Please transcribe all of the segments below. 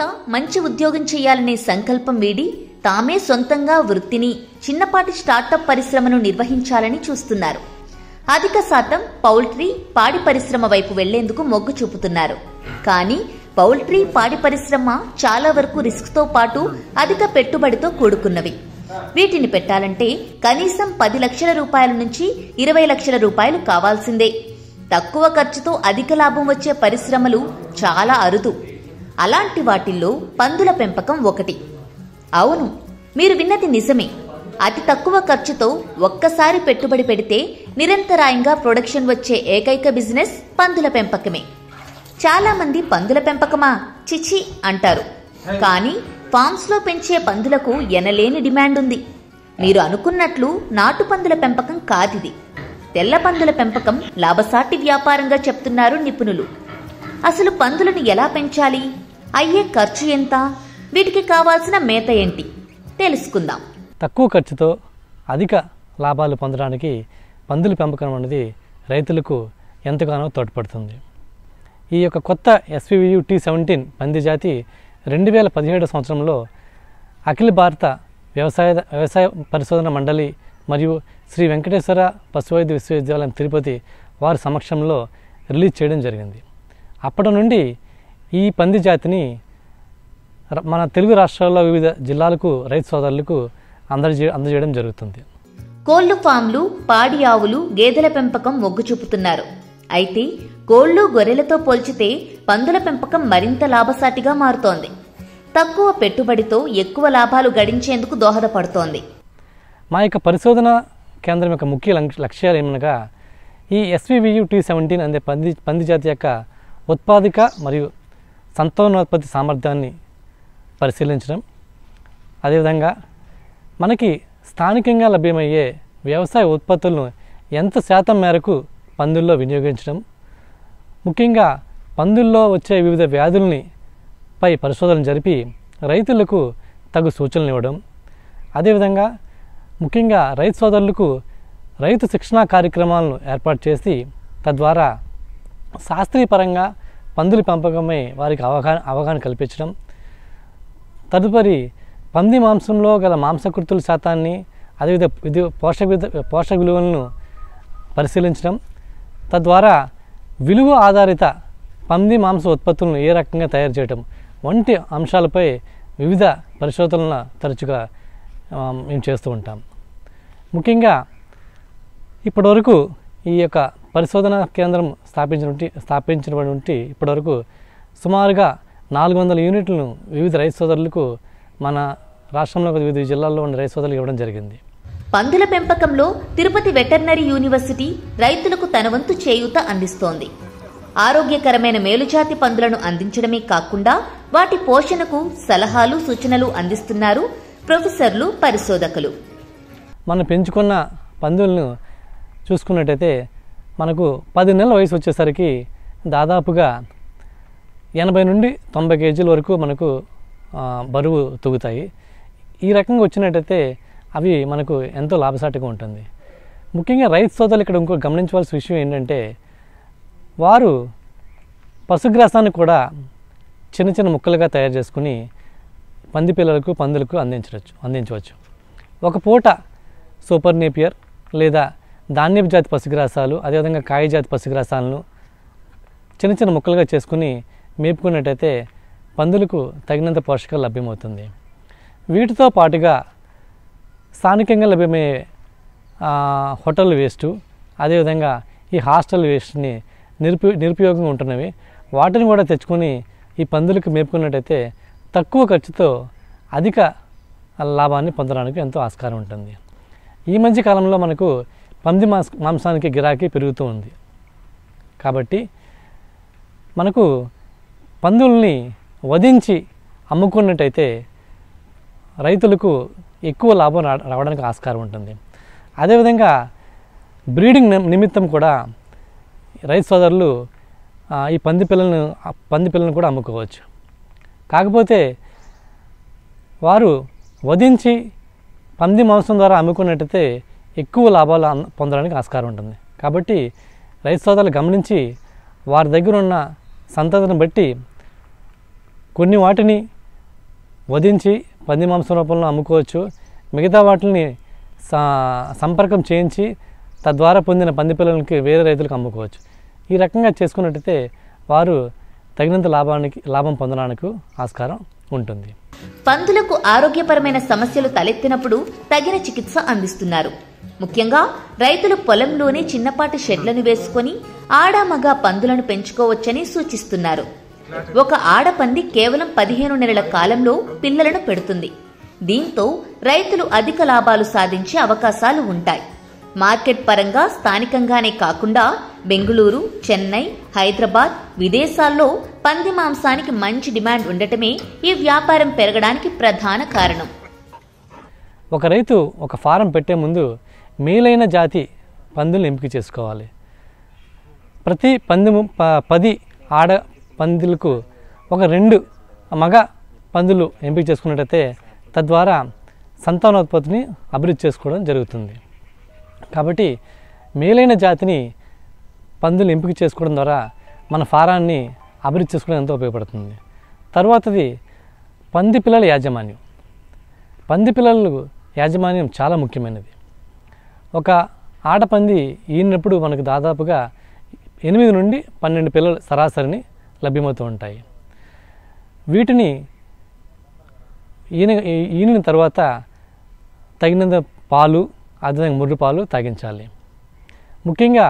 అంతా మంచి ఉద్యోగం చేయాలనే సంకల్పం వీడి తామే సొంతంగా వృత్తిని చిన్నపాటి స్టార్టప్ పరిశ్రమను నిర్వహించాలని చూస్తున్నారు అధిక శాతం పౌల్ట్రీ పాడి పరిశ్రమ వైపు వెళ్లేందుకు మొగ్గు చూపుతున్నారు కానీ పౌల్ట్రీ పాడి పరిశ్రమ చాలా వరకు రిస్క్తో పాటు అధిక పెట్టుబడితో కూడుకున్నవి వీటిని పెట్టాలంటే కనీసం పది లక్షల రూపాయల నుంచి ఇరవై లక్షల రూపాయలు కావాల్సిందే తక్కువ ఖర్చుతో అధిక లాభం వచ్చే పరిశ్రమలు చాలా అరుదు అలాంటి వాటిల్లో పందుల పెంపకం ఒకటి అవును మీరు విన్నది నిజమే అతి తక్కువ ఖర్చుతో ఒక్కసారి పెట్టుబడి పెడితే నిరంతరాయంగా ప్రొడక్షన్ వచ్చే ఏకైక బిజినెస్ పందుల పెంపకమే చాలామంది పందుల పెంపకమా చిచి అంటారు కానీ ఫామ్స్లో పెంచే పందులకు ఎనలేని డిమాండ్ ఉంది మీరు అనుకున్నట్లు నాటు పందుల పెంపకం కాదిది తెల్ల పందుల పెంపకం లాభసాటి వ్యాపారంగా చెప్తున్నారు నిపుణులు అసలు పందులను ఎలా పెంచాలి అయ్యే ఖర్చు ఎంత వీటికి కావాల్సిన మేత ఏంటి తెలుసుకుందాం తక్కువ ఖర్చుతో అధిక లాభాలు పొందడానికి పందుల పెంపకం అనేది రైతులకు ఎంతగానో తోడ్పడుతుంది ఈ యొక్క కొత్త ఎస్పీవియు టీ సెవెంటీన్ పంది జాతి రెండు వేల పదిహేడు సంవత్సరంలో అఖిల భారత వ్యవసాయ వ్యవసాయ పరిశోధన మండలి మరియు శ్రీ వెంకటేశ్వర పశువైద్య విశ్వవిద్యాలయం తిరుపతి వారి సమక్షంలో రిలీజ్ చేయడం జరిగింది అప్పటి నుండి ఈ పంది జాతిని మన తెలుగు రాష్ట్రాల్లో వివిధ జిల్లాలకు రైతు సోదరులకు అందజే అందజేయడం జరుగుతుంది కోళ్లు ఫామ్లు పాడి ఆవులు గేదెల పెంపకం మొగ్గు చూపుతున్నారు అయితే కోళ్లు గొర్రెలతో పోల్చితే పందుల పెంపకం మరింత లాభసాటిగా మారుతోంది తక్కువ పెట్టుబడితో ఎక్కువ లాభాలు గడించేందుకు దోహదపడుతోంది మా యొక్క పరిశోధన కేంద్రం యొక్క ముఖ్య లక్ష్యాలు ఏమనగా ఈ ఎస్వివియు టీ సెవెంటీన్ అనే పంది పంది జాతి యొక్క ఉత్పాదిక మరియు సంతానోత్పత్తి సామర్థ్యాన్ని పరిశీలించడం అదేవిధంగా మనకి స్థానికంగా లభ్యమయ్యే వ్యవసాయ ఉత్పత్తులను ఎంత శాతం మేరకు పందుల్లో వినియోగించడం ముఖ్యంగా పందుల్లో వచ్చే వివిధ వ్యాధుల్ని పై పరిశోధనలు జరిపి రైతులకు తగు సూచనలు ఇవ్వడం అదేవిధంగా ముఖ్యంగా రైతు సోదరులకు రైతు శిక్షణా కార్యక్రమాలను ఏర్పాటు చేసి తద్వారా శాస్త్రీయపరంగా పందుల పెంపకమే వారికి అవగాహన అవగాహన కల్పించడం తదుపరి పంది మాంసంలో గల మాంసకృతుల శాతాన్ని అదేవిధ విధ పోషక పోషక విలువలను పరిశీలించడం తద్వారా విలువ ఆధారిత పంది మాంస ఉత్పత్తులను ఏ రకంగా తయారు చేయడం వంటి అంశాలపై వివిధ పరిశోధనలను తరచుగా మేము చేస్తూ ఉంటాం ముఖ్యంగా ఇప్పటివరకు ఈ యొక్క పరిశోధన కేంద్రం స్థాపించినటువంటి స్థాపించినటువంటి ఇప్పటివరకు సుమారుగా నాలుగు వందల యూనిట్లను వివిధ రైతు సోదరులకు మన రాష్ట్రంలో వివిధ జిల్లాల్లో ఉన్న రైతు సోదరులు ఇవ్వడం జరిగింది పందుల పెంపకంలో తిరుపతి వెటర్నరీ యూనివర్సిటీ రైతులకు తన వంతు చేయూత అందిస్తోంది ఆరోగ్యకరమైన మేలుజాతి పందులను అందించడమే కాకుండా వాటి పోషణకు సలహాలు సూచనలు అందిస్తున్నారు ప్రొఫెసర్లు పరిశోధకులు మనం పెంచుకున్న పందులను చూసుకున్నట్టయితే మనకు పది నెలల వయసు వచ్చేసరికి దాదాపుగా ఎనభై నుండి తొంభై కేజీల వరకు మనకు బరువు తూగుతాయి ఈ రకంగా వచ్చినట్టయితే అవి మనకు ఎంతో లాభసాటిగా ఉంటుంది ముఖ్యంగా రైతు సోదరులు ఇక్కడ ఇంకో గమనించవలసిన విషయం ఏంటంటే వారు పశుగ్రాసాన్ని కూడా చిన్న చిన్న ముక్కలుగా తయారు చేసుకుని పంది పిల్లలకు పందులకు అందించవచ్చు అందించవచ్చు ఒక పూట సూపర్ నేపియర్ లేదా ధాన్యపు జాతి పసిగ్రాసాలు అదేవిధంగా కాయ జాతి పసిగ్రాసాలను చిన్న చిన్న ముక్కలుగా చేసుకుని మేపుకున్నట్టయితే పందులకు తగినంత పోషకాలు లభ్యమవుతుంది వీటితో పాటుగా స్థానికంగా లభ్యమయ్యే హోటల్ వేస్టు అదేవిధంగా ఈ హాస్టల్ వేస్ట్ని నిరుపు నిరుపయోగంగా ఉంటున్నవి వాటిని కూడా తెచ్చుకొని ఈ పందులకు మేపుకున్నట్టయితే తక్కువ ఖర్చుతో అధిక లాభాన్ని పొందడానికి ఎంతో ఆస్కారం ఉంటుంది ఈ మధ్య కాలంలో మనకు పంది మాంస మాంసానికి గిరాకీ పెరుగుతూ ఉంది కాబట్టి మనకు పందుల్ని వధించి అమ్ముకున్నట్టయితే రైతులకు ఎక్కువ లాభం రావడానికి ఆస్కారం ఉంటుంది అదేవిధంగా బ్రీడింగ్ నిమిత్తం కూడా రైతు సోదరులు ఈ పంది పిల్లలను పంది పిల్లలను కూడా అమ్ముకోవచ్చు కాకపోతే వారు వధించి పంది మాంసం ద్వారా అమ్ముకున్నట్టయితే ఎక్కువ లాభాలు పొందడానికి ఆస్కారం ఉంటుంది కాబట్టి రైతు సోదరులు గమనించి వారి దగ్గర ఉన్న సంతతిని బట్టి కొన్ని వాటిని వధించి పంది మాంసం రూపంలో అమ్ముకోవచ్చు మిగతా వాటిని సంపర్కం చేయించి తద్వారా పొందిన పంది పిల్లలకి వేరే రైతులకు అమ్ముకోవచ్చు ఈ రకంగా చేసుకున్నట్టయితే వారు తగినంత లాభానికి లాభం పొందడానికి ఆస్కారం ఉంటుంది పందులకు ఆరోగ్యపరమైన సమస్యలు తలెత్తినప్పుడు తగిన చికిత్స అందిస్తున్నారు ముఖ్యంగా రైతులు పొలంలోనే చిన్నపాటి షెడ్లను వేసుకొని ఆడామగా పందులను పెంచుకోవచ్చని సూచిస్తున్నారు ఒక ఆడపంది కేవలం పదిహేను నెలల కాలంలో పిల్లలను పెడుతుంది దీంతో రైతులు అధిక లాభాలు సాధించే అవకాశాలు ఉంటాయి మార్కెట్ పరంగా స్థానికంగానే కాకుండా బెంగుళూరు చెన్నై హైదరాబాద్ విదేశాల్లో పంది మాంసానికి మంచి డిమాండ్ ఉండటమే ఈ వ్యాపారం పెరగడానికి ప్రధాన కారణం ఒక రైతు ఒక ఫారం పెట్టే ముందు మేలైన జాతి పందులను ఎంపిక చేసుకోవాలి ప్రతి పంది పది ఆడ పందులకు ఒక రెండు మగ పందులు ఎంపిక చేసుకున్నట్టయితే తద్వారా సంతానోత్పత్తిని అభివృద్ధి చేసుకోవడం జరుగుతుంది కాబట్టి మేలైన జాతిని పందులు ఎంపిక చేసుకోవడం ద్వారా మన ఫారాన్ని అభివృద్ధి చేసుకోవడం ఎంతో ఉపయోగపడుతుంది తర్వాతది పంది పిల్లల యాజమాన్యం పంది పిల్లలకు యాజమాన్యం చాలా ముఖ్యమైనది ఒక ఆడపంది ఈనప్పుడు మనకు దాదాపుగా ఎనిమిది నుండి పన్నెండు పిల్లలు సరాసరిని లభ్యమవుతూ ఉంటాయి వీటిని ఈన ఈనిన తర్వాత తగినంత పాలు అదేవిధంగా ముర్రి పాలు తాగించాలి ముఖ్యంగా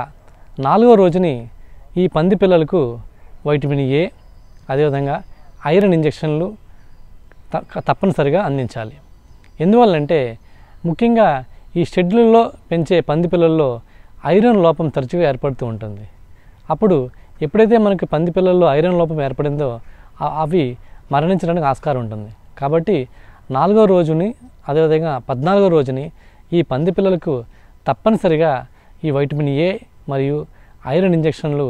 నాలుగో రోజుని ఈ పంది పిల్లలకు వైటమిన్ ఏ అదేవిధంగా ఐరన్ ఇంజక్షన్లు తప్పనిసరిగా అందించాలి ఎందువల్లంటే ముఖ్యంగా ఈ షెడ్లలో పెంచే పంది పిల్లల్లో ఐరన్ లోపం తరచుగా ఏర్పడుతూ ఉంటుంది అప్పుడు ఎప్పుడైతే మనకి పంది పిల్లల్లో ఐరన్ లోపం ఏర్పడిందో అవి మరణించడానికి ఆస్కారం ఉంటుంది కాబట్టి నాలుగో రోజుని అదేవిధంగా పద్నాలుగో రోజుని ఈ పంది పిల్లలకు తప్పనిసరిగా ఈ వైటమిన్ ఏ మరియు ఐరన్ ఇంజెక్షన్లు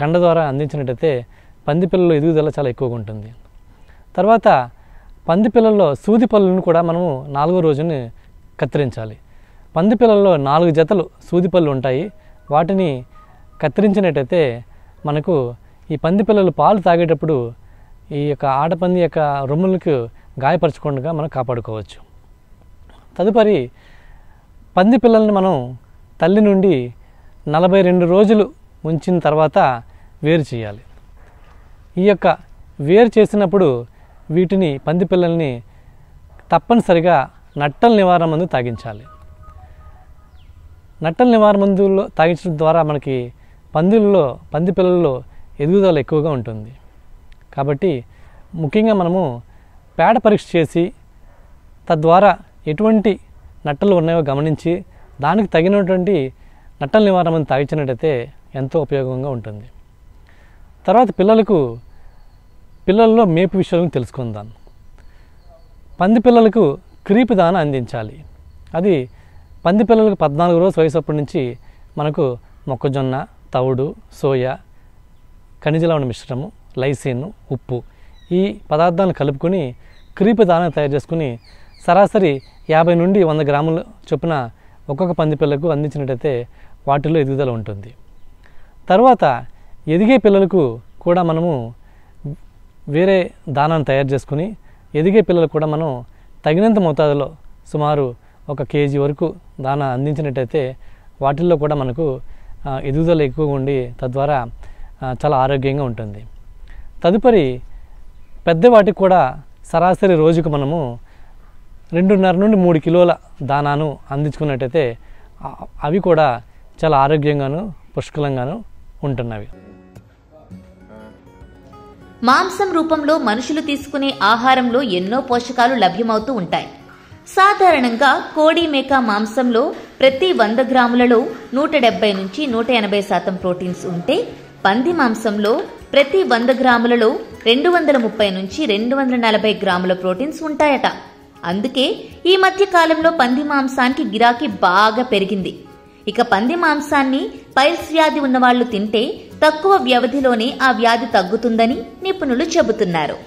కండ ద్వారా అందించినట్టయితే పంది పిల్లలు ఎదుగుదల చాలా ఎక్కువగా ఉంటుంది తర్వాత పంది పిల్లల్లో సూది పళ్ళను కూడా మనము నాలుగో రోజుని కత్తిరించాలి పంది పిల్లల్లో నాలుగు జతలు సూదిపళ్ళు ఉంటాయి వాటిని కత్తిరించినట్టయితే మనకు ఈ పంది పిల్లలు పాలు తాగేటప్పుడు ఈ యొక్క ఆడపంది యొక్క రొమ్ములకు గాయపరచకుండా మనం కాపాడుకోవచ్చు తదుపరి పంది పిల్లల్ని మనం తల్లి నుండి నలభై రెండు రోజులు ఉంచిన తర్వాత వేరు చేయాలి ఈ యొక్క వేరు చేసినప్పుడు వీటిని పంది పిల్లల్ని తప్పనిసరిగా నట్టల నివారణ మందు తాగించాలి నట్టల నివారణ మందులు తాగించడం ద్వారా మనకి పందుల్లో పంది పిల్లల్లో ఎదుగుదల ఎక్కువగా ఉంటుంది కాబట్టి ముఖ్యంగా మనము పేడ పరీక్ష చేసి తద్వారా ఎటువంటి నట్టలు ఉన్నాయో గమనించి దానికి తగినటువంటి నట్టల నివారణ మందు తాగించినట్టయితే ఎంతో ఉపయోగంగా ఉంటుంది తర్వాత పిల్లలకు పిల్లల్లో మేపు విషయాలను తెలుసుకుందాం పంది పిల్లలకు క్రీపు దాన అందించాలి అది పంది పిల్లలకు పద్నాలుగు రోజుల వయసప్పటి నుంచి మనకు మొక్కజొన్న తవుడు సోయా ఖనిజ లవణ మిశ్రము లైసిన్ ఉప్పు ఈ పదార్థాలను కలుపుకొని క్రీపి దాన తయారు చేసుకుని సరాసరి యాభై నుండి వంద గ్రాముల చొప్పున ఒక్కొక్క పంది పిల్లకు అందించినట్టయితే వాటిలో ఎదుగుదల ఉంటుంది తర్వాత ఎదిగే పిల్లలకు కూడా మనము వేరే దానాన్ని తయారు చేసుకుని ఎదిగే పిల్లలకు కూడా మనం తగినంత మోతాదులో సుమారు ఒక కేజీ వరకు దాన అందించినట్టయితే వాటిల్లో కూడా మనకు ఎదుగుదల ఎక్కువగా ఉండి తద్వారా చాలా ఆరోగ్యంగా ఉంటుంది తదుపరి పెద్ద వాటికి కూడా సరాసరి రోజుకు మనము రెండున్నర నుండి మూడు కిలోల దానాను అందించుకున్నట్టయితే అవి కూడా చాలా ఆరోగ్యంగాను పుష్కలంగాను ఉంటున్నవి మాంసం రూపంలో మనుషులు తీసుకునే ఆహారంలో ఎన్నో పోషకాలు లభ్యమవుతూ ఉంటాయి సాధారణంగా కోడి మేక మాంసంలో ప్రతి వంద గ్రాములలో నూట డెబ్బై నుంచి నూట ఎనభై శాతం ప్రోటీన్స్ ఉంటే పంది మాంసంలో ప్రతి వంద గ్రాములలో రెండు వందల ముప్పై నుంచి రెండు వందల నలభై గ్రాముల ప్రోటీన్స్ ఉంటాయట అందుకే ఈ మధ్య కాలంలో పంది మాంసానికి గిరాకీ బాగా పెరిగింది ఇక పంది మాంసాన్ని పైల్స్ వ్యాధి ఉన్నవాళ్లు తింటే తక్కువ వ్యవధిలోనే ఆ వ్యాధి తగ్గుతుందని నిపుణులు చెబుతున్నారు